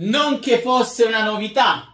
Non che fosse una novità,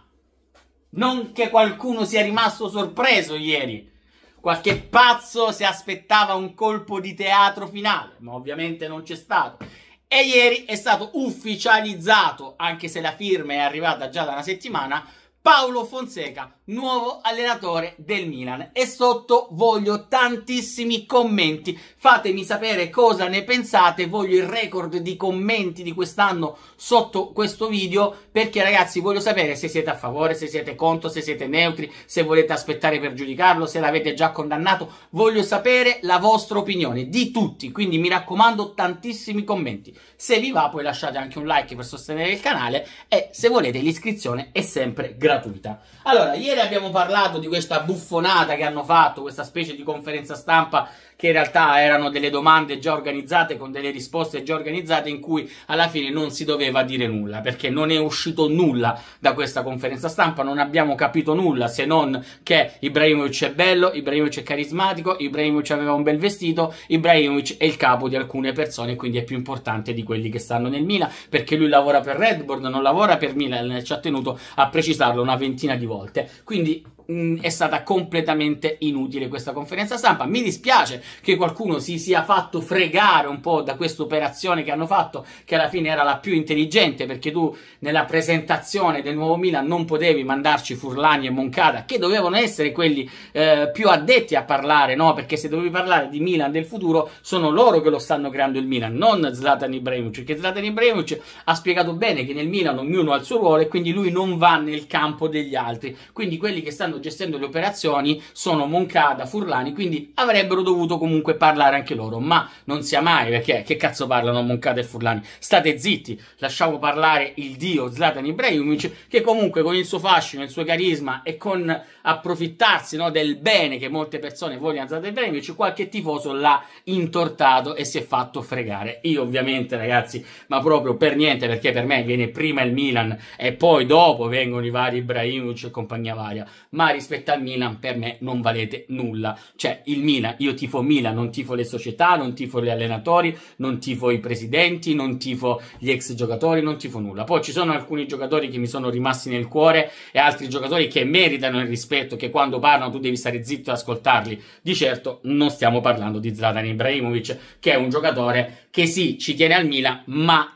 non che qualcuno sia rimasto sorpreso ieri. Qualche pazzo si aspettava un colpo di teatro finale, ma ovviamente non c'è stato. E ieri è stato ufficializzato, anche se la firma è arrivata già da una settimana, Paolo Fonseca, nuovo allenatore del Milan. E sotto voglio tantissimi commenti. Fatemi sapere cosa ne pensate. Voglio il record di commenti di quest'anno sotto questo video. Perché, ragazzi, voglio sapere se siete a favore, se siete contro, se siete neutri, se volete aspettare per giudicarlo, se l'avete già condannato. Voglio sapere la vostra opinione di tutti. Quindi mi raccomando, tantissimi commenti. Se vi va, poi lasciate anche un like per sostenere il canale. E se volete, l'iscrizione è sempre gratuita gratuita. Allora, ieri abbiamo parlato di questa buffonata che hanno fatto, questa specie di conferenza stampa che in realtà erano delle domande già organizzate con delle risposte già organizzate in cui alla fine non si doveva dire nulla perché non è uscito nulla da questa conferenza stampa, non abbiamo capito nulla se non che Ibrahimovic è bello, Ibrahimovic è carismatico, Ibrahimovic aveva un bel vestito, Ibrahimovic è il capo di alcune persone, quindi è più importante di quelli che stanno nel Milan perché lui lavora per Redboard, non lavora per Milan, ci ha tenuto a precisarlo una ventina di volte. Quindi mh, mm, è stata completamente inutile questa conferenza stampa. Mi dispiace che qualcuno si sia fatto fregare un po' da questa operazione che hanno fatto, che alla fine era la più intelligente, perché tu nella presentazione del nuovo Milan non potevi mandarci Furlani e Moncada, che dovevano essere quelli eh, più addetti a parlare, no? Perché se dovevi parlare di Milan del futuro, sono loro che lo stanno creando il Milan, non Zlatan Ibrahimovic, perché Zlatan Ibrahimovic ha spiegato bene che nel Milan ognuno ha il suo ruolo e quindi lui non va nel campo degli altri. Quindi quelli che stanno stanno gestendo le operazioni sono Moncada, Furlani, quindi avrebbero dovuto comunque parlare anche loro, ma non sia mai perché che cazzo parlano Moncada e Furlani? State zitti, lasciamo parlare il dio Zlatan Ibrahimovic che comunque con il suo fascino, il suo carisma e con approfittarsi no, del bene che molte persone vogliono a Zlatan Ibrahimovic, qualche tifoso l'ha intortato e si è fatto fregare. Io ovviamente ragazzi, ma proprio per niente perché per me viene prima il Milan e poi dopo vengono i vari Ibrahimovic e compagnia varia, ma ma rispetto al Milan per me non valete nulla. Cioè il Milan, io tifo Milan, non tifo le società, non tifo gli allenatori, non tifo i presidenti, non tifo gli ex giocatori, non tifo nulla. Poi ci sono alcuni giocatori che mi sono rimasti nel cuore e altri giocatori che meritano il rispetto, che quando parlano tu devi stare zitto e ascoltarli. Di certo non stiamo parlando di Zlatan Ibrahimovic, che è un giocatore che sì, ci tiene al Milan, ma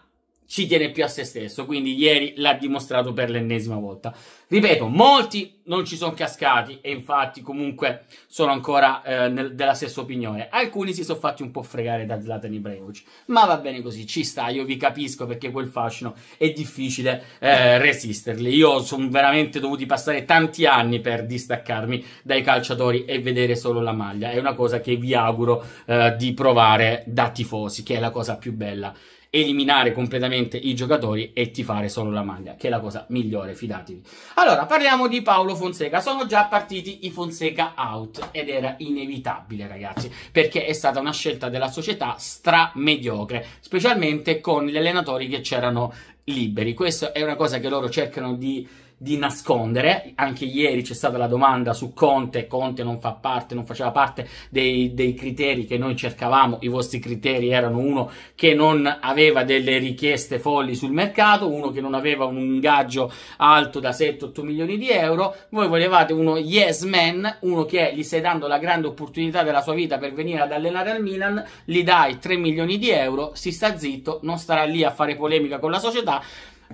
ci tiene più a se stesso, quindi ieri l'ha dimostrato per l'ennesima volta. Ripeto, molti non ci sono cascati e infatti comunque sono ancora eh, nel, della stessa opinione. Alcuni si sono fatti un po' fregare da Zlatan Ibrahimovic, ma va bene così, ci sta, io vi capisco perché quel fascino è difficile eh, resisterli. Io sono veramente dovuti passare tanti anni per distaccarmi dai calciatori e vedere solo la maglia. È una cosa che vi auguro eh, di provare da tifosi, che è la cosa più bella eliminare completamente i giocatori e ti fare solo la maglia, che è la cosa migliore, fidatevi. Allora, parliamo di Paolo Fonseca. Sono già partiti i Fonseca out ed era inevitabile, ragazzi, perché è stata una scelta della società stramediocre, specialmente con gli allenatori che c'erano liberi. Questa è una cosa che loro cercano di di nascondere. Anche ieri c'è stata la domanda su Conte, Conte non fa parte, non faceva parte dei, dei criteri che noi cercavamo, i vostri criteri erano uno che non aveva delle richieste folli sul mercato, uno che non aveva un ingaggio alto da 7-8 milioni di euro, voi volevate uno yes man, uno che gli stai dando la grande opportunità della sua vita per venire ad allenare al Milan, gli dai 3 milioni di euro, si sta zitto, non starà lì a fare polemica con la società,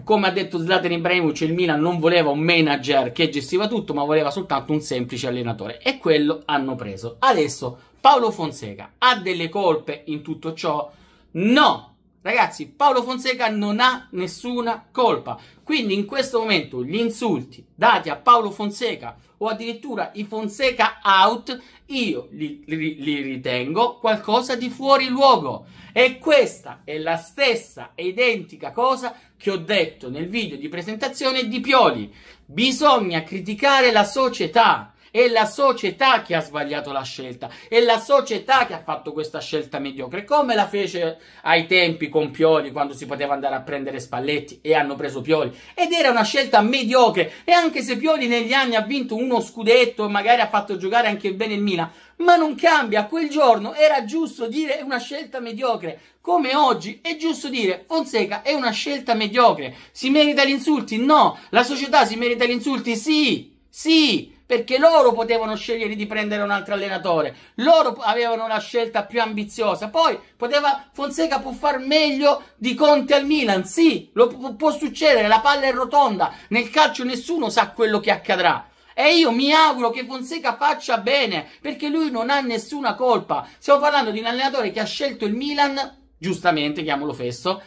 come ha detto Zlatan Ibrahimovic, il Milan non voleva un manager che gestiva tutto, ma voleva soltanto un semplice allenatore. E quello hanno preso. Adesso Paolo Fonseca ha delle colpe in tutto ciò? No! Ragazzi, Paolo Fonseca non ha nessuna colpa. Quindi in questo momento gli insulti dati a Paolo Fonseca o addirittura i Fonseca out, io li, li, li ritengo qualcosa di fuori luogo. E questa è la stessa identica cosa che ho detto nel video di presentazione di Pioli. Bisogna criticare la società è la società che ha sbagliato la scelta, è la società che ha fatto questa scelta mediocre, come la fece ai tempi con Pioli quando si poteva andare a prendere Spalletti e hanno preso Pioli. Ed era una scelta mediocre e anche se Pioli negli anni ha vinto uno scudetto e magari ha fatto giocare anche bene il Milan, ma non cambia, quel giorno era giusto dire una scelta mediocre, come oggi è giusto dire Fonseca è una scelta mediocre, si merita gli insulti? No, la società si merita gli insulti? Sì, sì, perché loro potevano scegliere di prendere un altro allenatore, loro avevano una scelta più ambiziosa. Poi poteva Fonseca può far meglio di Conte al Milan, sì, lo, può succedere, la palla è rotonda, nel calcio nessuno sa quello che accadrà. E io mi auguro che Fonseca faccia bene, perché lui non ha nessuna colpa. Stiamo parlando di un allenatore che ha scelto il Milan, giustamente, chiamalo fesso,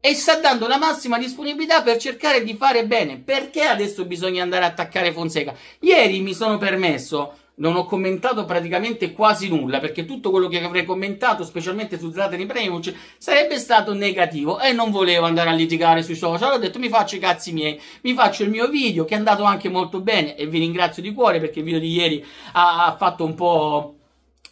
e sta dando la massima disponibilità per cercare di fare bene. Perché adesso bisogna andare a attaccare Fonseca? Ieri mi sono permesso, non ho commentato praticamente quasi nulla, perché tutto quello che avrei commentato, specialmente su Zlatan Ibrahimovic, sarebbe stato negativo e non volevo andare a litigare sui social. Ho detto mi faccio i cazzi miei, mi faccio il mio video che è andato anche molto bene e vi ringrazio di cuore perché il video di ieri ha, ha fatto un po'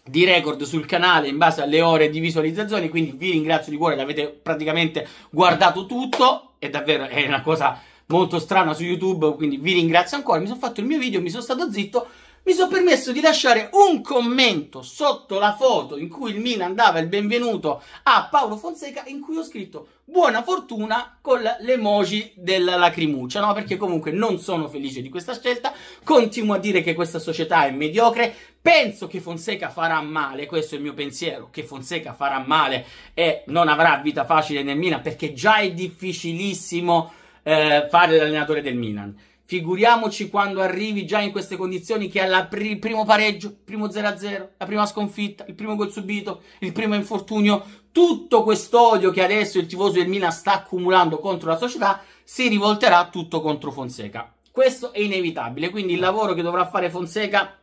di record sul canale in base alle ore di visualizzazioni, quindi vi ringrazio di cuore l'avete praticamente guardato tutto, è davvero è una cosa molto strana su YouTube, quindi vi ringrazio ancora, mi sono fatto il mio video, mi sono stato zitto, mi sono permesso di lasciare un commento sotto la foto in cui il Milan dava il benvenuto a Paolo Fonseca in cui ho scritto buona fortuna con l'emoji della lacrimuccia, no? Perché comunque non sono felice di questa scelta, continuo a dire che questa società è mediocre, penso che Fonseca farà male, questo è il mio pensiero, che Fonseca farà male e non avrà vita facile nel Milan perché già è difficilissimo eh, fare l'allenatore del Milan. Figuriamoci quando arrivi già in queste condizioni che è pr- il primo pareggio, il primo 0-0, la prima sconfitta, il primo gol subito, il primo infortunio, tutto quest'odio che adesso il tifoso del Milan sta accumulando contro la società si rivolterà tutto contro Fonseca. Questo è inevitabile, quindi il lavoro che dovrà fare Fonseca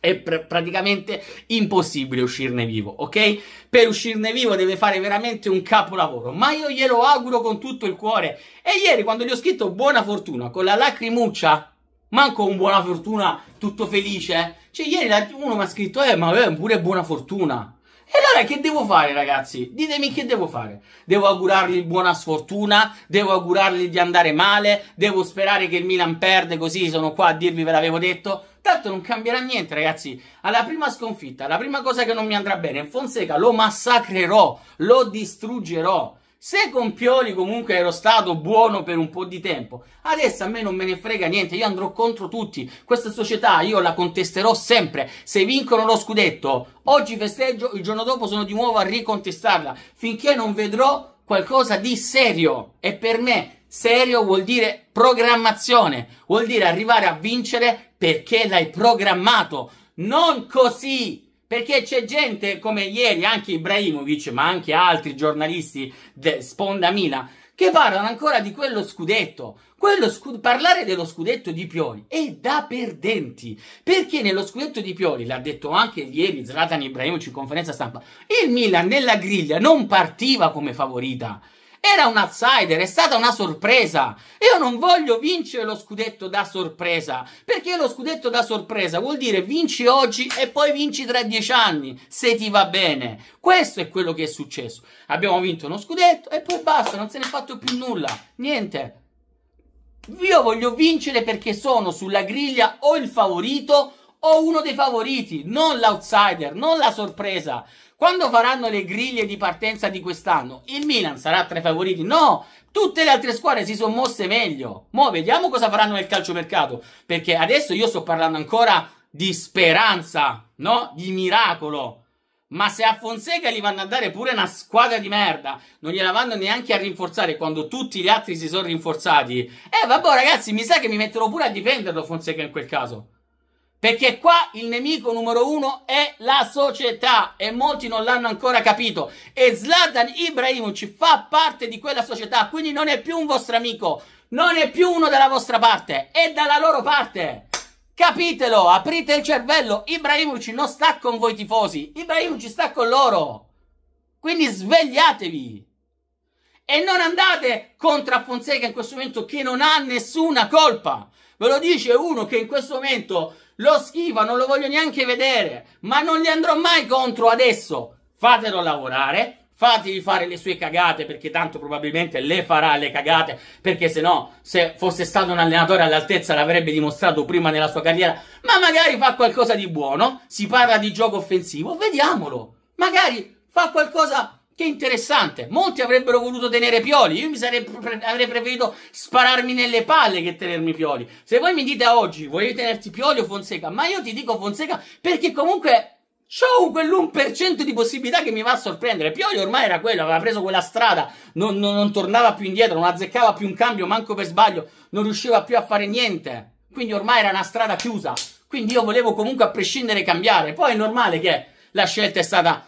è pr- praticamente impossibile uscirne vivo, ok? Per uscirne vivo deve fare veramente un capolavoro, ma io glielo auguro con tutto il cuore. E ieri quando gli ho scritto buona fortuna con la lacrimuccia, manco un buona fortuna tutto felice, cioè ieri uno mi ha scritto "Eh, ma eh, pure buona fortuna". E allora che devo fare, ragazzi? Ditemi che devo fare. Devo augurargli buona sfortuna, devo augurargli di andare male, devo sperare che il Milan perde, così sono qua a dirvi ve l'avevo detto. Tanto non cambierà niente, ragazzi. Alla prima sconfitta, la prima cosa che non mi andrà bene, Fonseca lo massacrerò, lo distruggerò. Se con Pioli comunque ero stato buono per un po' di tempo, adesso a me non me ne frega niente, io andrò contro tutti. Questa società io la contesterò sempre. Se vincono lo scudetto, oggi festeggio, il giorno dopo sono di nuovo a ricontestarla, finché non vedrò qualcosa di serio. E per me serio vuol dire programmazione, vuol dire arrivare a vincere perché l'hai programmato, non così. Perché c'è gente come ieri, anche Ibrahimovic, ma anche altri giornalisti de Sponda Mila, che parlano ancora di quello scudetto. Quello scu parlare dello scudetto di Pioli è da perdenti. Perché nello scudetto di Pioli, l'ha detto anche ieri Zlatan Ibrahimovic in conferenza stampa, il Milan nella griglia non partiva come favorita. Era un outsider, è stata una sorpresa. Io non voglio vincere lo scudetto da sorpresa, perché lo scudetto da sorpresa vuol dire vinci oggi e poi vinci tra dieci anni, se ti va bene. Questo è quello che è successo. Abbiamo vinto uno scudetto e poi basta, non se ne è fatto più nulla, niente. Io voglio vincere perché sono sulla griglia o il favorito o uno dei favoriti, non l'outsider, non la sorpresa. Quando faranno le griglie di partenza di quest'anno, il Milan sarà tra i favoriti? No, tutte le altre squadre si sono mosse meglio. Mo' vediamo cosa faranno nel calciomercato, perché adesso io sto parlando ancora di speranza, no? Di miracolo. Ma se a Fonseca gli vanno a dare pure una squadra di merda, non gliela vanno neanche a rinforzare quando tutti gli altri si sono rinforzati. Eh, vabbè, ragazzi, mi sa che mi metterò pure a difenderlo Fonseca in quel caso. Perché qua il nemico numero uno è la società e molti non l'hanno ancora capito. E Zlatan Ibrahimovic fa parte di quella società, quindi non è più un vostro amico, non è più uno dalla vostra parte, è dalla loro parte. Capitelo, aprite il cervello, Ibrahimovic non sta con voi tifosi, Ibrahimovic sta con loro. Quindi svegliatevi. E non andate contro a Fonseca in questo momento che non ha nessuna colpa. Ve lo dice uno che in questo momento lo schifo, non lo voglio neanche vedere. Ma non gli andrò mai contro adesso. Fatelo lavorare. Fategli fare le sue cagate perché tanto probabilmente le farà le cagate perché se no se fosse stato un allenatore all'altezza l'avrebbe dimostrato prima nella sua carriera ma magari fa qualcosa di buono si parla di gioco offensivo vediamolo magari fa qualcosa che interessante. Molti avrebbero voluto tenere Pioli. Io mi sarei pre- avrei preferito spararmi nelle palle che tenermi Pioli. Se voi mi dite oggi, vuoi tenerti Pioli o Fonseca? Ma io ti dico Fonseca perché comunque C'ho quell'1% di possibilità che mi va a sorprendere. Pioli ormai era quello, aveva preso quella strada, non, non, non, tornava più indietro, non azzeccava più un cambio, manco per sbaglio, non riusciva più a fare niente. Quindi ormai era una strada chiusa. Quindi io volevo comunque a prescindere cambiare. Poi è normale che la scelta è stata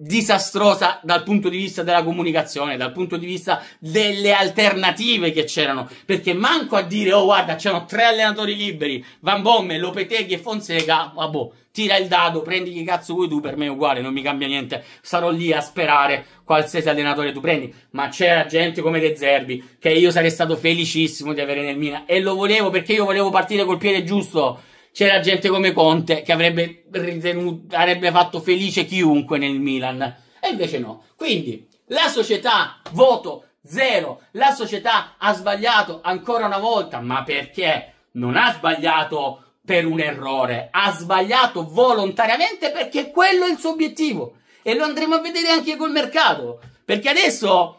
disastrosa dal punto di vista della comunicazione, dal punto di vista delle alternative che c'erano, perché manco a dire "Oh guarda, c'erano tre allenatori liberi, Van Bomme, Lopeteghi e Fonseca". Vabbè, boh, tira il dado, prendi chi cazzo vuoi tu, per me è uguale, non mi cambia niente. Sarò lì a sperare qualsiasi allenatore tu prendi, ma c'era gente come De Zerbi che io sarei stato felicissimo di avere nel Mina e lo volevo perché io volevo partire col piede giusto c'era gente come Conte che avrebbe, ritenuto, avrebbe fatto felice chiunque nel Milan. E invece no. Quindi la società, voto zero, la società ha sbagliato ancora una volta, ma perché? Non ha sbagliato per un errore, ha sbagliato volontariamente perché quello è il suo obiettivo. E lo andremo a vedere anche col mercato, perché adesso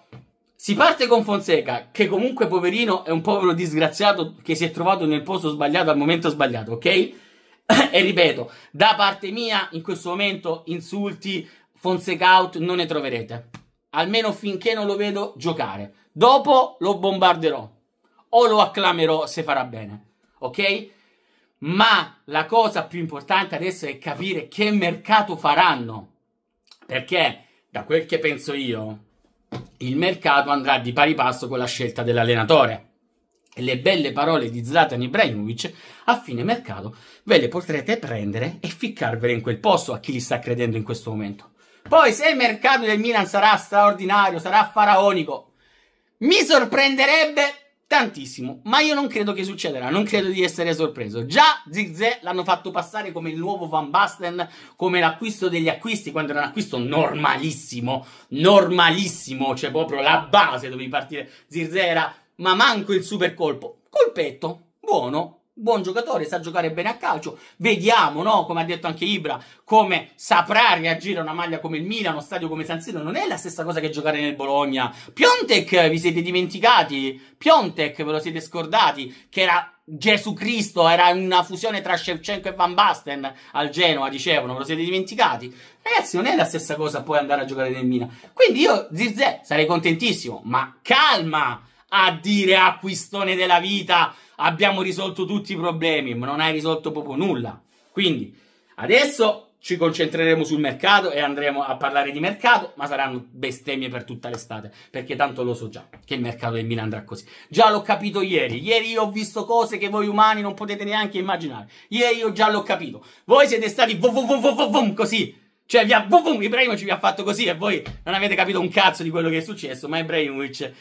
si parte con Fonseca, che comunque poverino è un povero disgraziato che si è trovato nel posto sbagliato al momento sbagliato, ok? e ripeto, da parte mia in questo momento insulti, Fonseca out non ne troverete. Almeno finché non lo vedo giocare. Dopo lo bombarderò o lo acclamerò se farà bene, ok? Ma la cosa più importante adesso è capire che mercato faranno. Perché, da quel che penso io, il mercato andrà di pari passo con la scelta dell'allenatore. E le belle parole di Zlatan Ibrahimovic a fine mercato ve le potrete prendere e ficcarvele in quel posto a chi li sta credendo in questo momento. Poi se il mercato del Milan sarà straordinario, sarà faraonico, mi sorprenderebbe tantissimo, ma io non credo che succederà, non credo di essere sorpreso. Già Zigze l'hanno fatto passare come il nuovo Van Basten, come l'acquisto degli acquisti, quando era un acquisto normalissimo, normalissimo, cioè proprio la base dovevi partire. Zigze era, ma manco il super colpo, colpetto, buono, buon giocatore, sa giocare bene a calcio. Vediamo, no? Come ha detto anche Ibra, come saprà reagire a una maglia come il Milan, uno stadio come San Siro. Non è la stessa cosa che giocare nel Bologna. Piontek vi siete dimenticati? Piontek ve lo siete scordati? Che era Gesù Cristo, era una fusione tra Shevchenko e Van Basten al Genoa, dicevano, ve lo siete dimenticati? Ragazzi, non è la stessa cosa poi andare a giocare nel Milan. Quindi io, Zirze, sarei contentissimo, ma calma! a dire acquistone ah, della vita, abbiamo risolto tutti i problemi, ma non hai risolto proprio nulla. Quindi adesso ci concentreremo sul mercato e andremo a parlare di mercato, ma saranno bestemmie per tutta l'estate, perché tanto lo so già che il mercato del Milan andrà così. Già l'ho capito ieri, ieri ho visto cose che voi umani non potete neanche immaginare. Ieri io già l'ho capito. Voi siete stati vum vum vum vum vum così. Cioè, vi ha, vum, vum, Ibrahimovic vi ha fatto così e voi non avete capito un cazzo di quello che è successo, ma Ibrahimovic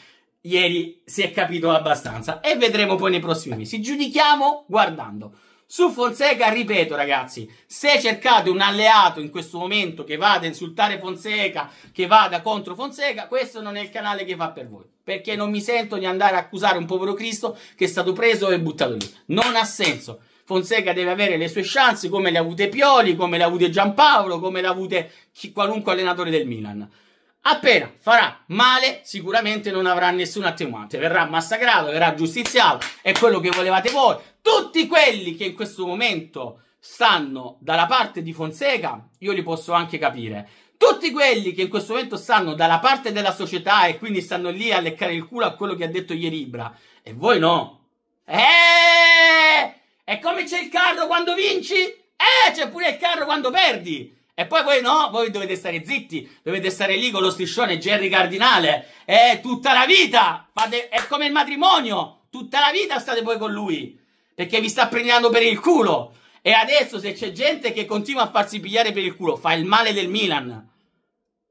ieri si è capito abbastanza e vedremo poi nei prossimi mesi. Giudichiamo guardando. Su Fonseca, ripeto ragazzi, se cercate un alleato in questo momento che vada a insultare Fonseca, che vada contro Fonseca, questo non è il canale che fa per voi. Perché non mi sento di andare a accusare un povero Cristo che è stato preso e buttato lì. Non ha senso. Fonseca deve avere le sue chance come le ha avute Pioli, come le ha avute Giampaolo, come le ha avute qualunque allenatore del Milan. Appena farà male, sicuramente non avrà nessun attenuante, verrà massacrato, verrà giustiziato, è quello che volevate voi. Tutti quelli che in questo momento stanno dalla parte di Fonseca, io li posso anche capire. Tutti quelli che in questo momento stanno dalla parte della società e quindi stanno lì a leccare il culo a quello che ha detto ieri Ibra, e voi no. Eh! È come c'è il carro quando vinci? Eh, c'è pure il carro quando perdi! E poi voi no, voi dovete stare zitti, dovete stare lì con lo striscione Jerry Cardinale, eh, tutta la vita, fate, è come il matrimonio, tutta la vita state voi con lui, perché vi sta prendendo per il culo. E adesso se c'è gente che continua a farsi pigliare per il culo, fa il male del Milan.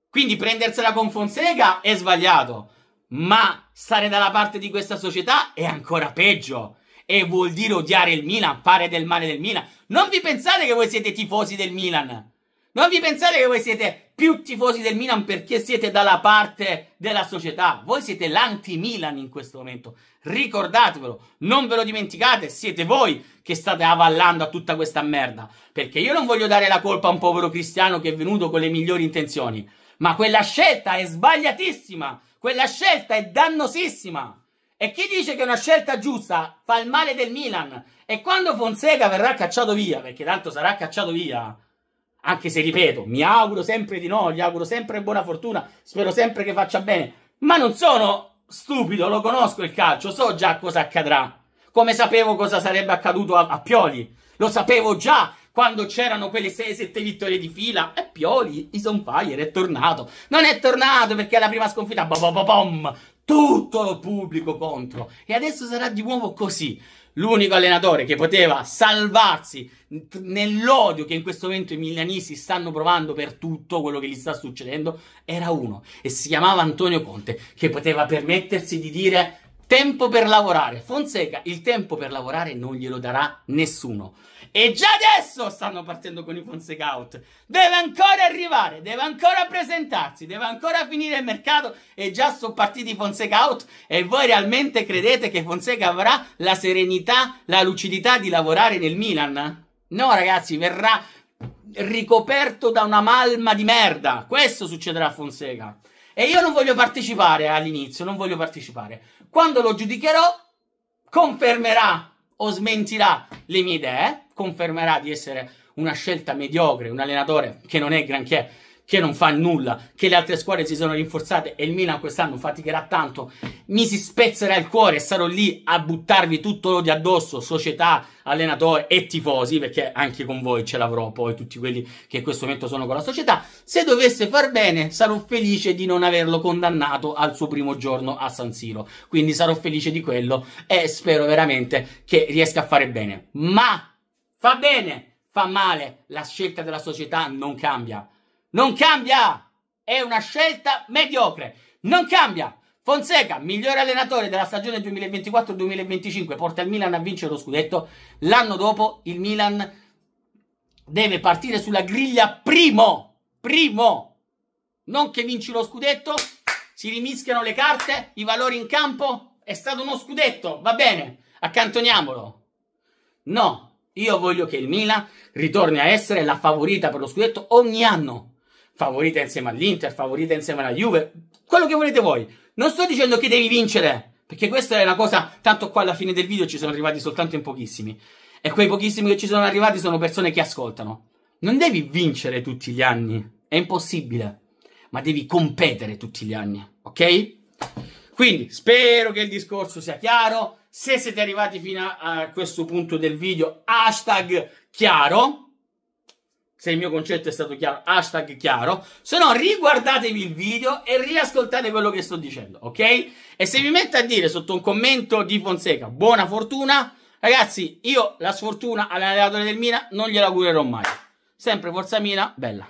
Quindi prendersela con Fonseca è sbagliato, ma stare dalla parte di questa società è ancora peggio e vuol dire odiare il Milan, fare del male del Milan. Non vi pensate che voi siete tifosi del Milan. Non vi pensate che voi siete più tifosi del Milan perché siete dalla parte della società. Voi siete l'anti-Milan in questo momento. Ricordatevelo, non ve lo dimenticate, siete voi che state avallando a tutta questa merda. Perché io non voglio dare la colpa a un povero cristiano che è venuto con le migliori intenzioni. Ma quella scelta è sbagliatissima. Quella scelta è dannosissima. E chi dice che è una scelta giusta fa il male del Milan. E quando Fonseca verrà cacciato via, perché tanto sarà cacciato via, anche se, ripeto, mi auguro sempre di no, gli auguro sempre buona fortuna, spero sempre che faccia bene. Ma non sono stupido, lo conosco il calcio, so già cosa accadrà. Come sapevo cosa sarebbe accaduto a, a Pioli. Lo sapevo già quando c'erano quelle 6-7 vittorie di fila. E Pioli, i on fire, è tornato. Non è tornato perché la prima sconfitta, bom, tutto il pubblico contro. E adesso sarà di nuovo così l'unico allenatore che poteva salvarsi nell'odio che in questo momento i milanisti stanno provando per tutto quello che gli sta succedendo era uno e si chiamava Antonio Conte che poteva permettersi di dire tempo per lavorare Fonseca il tempo per lavorare non glielo darà nessuno e già adesso stanno partendo con i Fonseca out. Deve ancora arrivare, deve ancora presentarsi, deve ancora finire il mercato. E già sono partiti i Fonseca out. E voi realmente credete che Fonseca avrà la serenità, la lucidità di lavorare nel Milan? No, ragazzi, verrà ricoperto da una malma di merda. Questo succederà a Fonseca. E io non voglio partecipare all'inizio, non voglio partecipare. Quando lo giudicherò, confermerà o smentirà le mie idee, confermerà di essere una scelta mediocre, un allenatore che non è granché che non fa nulla, che le altre squadre si sono rinforzate e il Milan quest'anno faticherà tanto, mi si spezzerà il cuore e sarò lì a buttarvi tutto l'odio addosso, società, allenatore e tifosi, perché anche con voi ce l'avrò poi tutti quelli che in questo momento sono con la società. Se dovesse far bene, sarò felice di non averlo condannato al suo primo giorno a San Siro. Quindi sarò felice di quello e spero veramente che riesca a fare bene. Ma fa bene, fa male, la scelta della società non cambia. Non cambia! È una scelta mediocre. Non cambia! Fonseca, migliore allenatore della stagione 2024-2025, porta il Milan a vincere lo scudetto. L'anno dopo il Milan deve partire sulla griglia primo, primo. Non che vinci lo scudetto, si rimischiano le carte, i valori in campo, è stato uno scudetto, va bene, accantoniamolo. No, io voglio che il Milan ritorni a essere la favorita per lo scudetto ogni anno favorita insieme all'Inter, favorita insieme alla Juve, quello che volete voi. Non sto dicendo che devi vincere, perché questa è una cosa, tanto qua alla fine del video ci sono arrivati soltanto in pochissimi. E quei pochissimi che ci sono arrivati sono persone che ascoltano. Non devi vincere tutti gli anni, è impossibile, ma devi competere tutti gli anni, ok? Quindi spero che il discorso sia chiaro. Se siete arrivati fino a, a questo punto del video, hashtag chiaro se il mio concetto è stato chiaro, hashtag chiaro, se no riguardatevi il video e riascoltate quello che sto dicendo, ok? E se mi mette a dire sotto un commento di Fonseca, buona fortuna, ragazzi, io la sfortuna all'allenatore del Mina non gliela augurerò mai. Sempre Forza Mina, bella.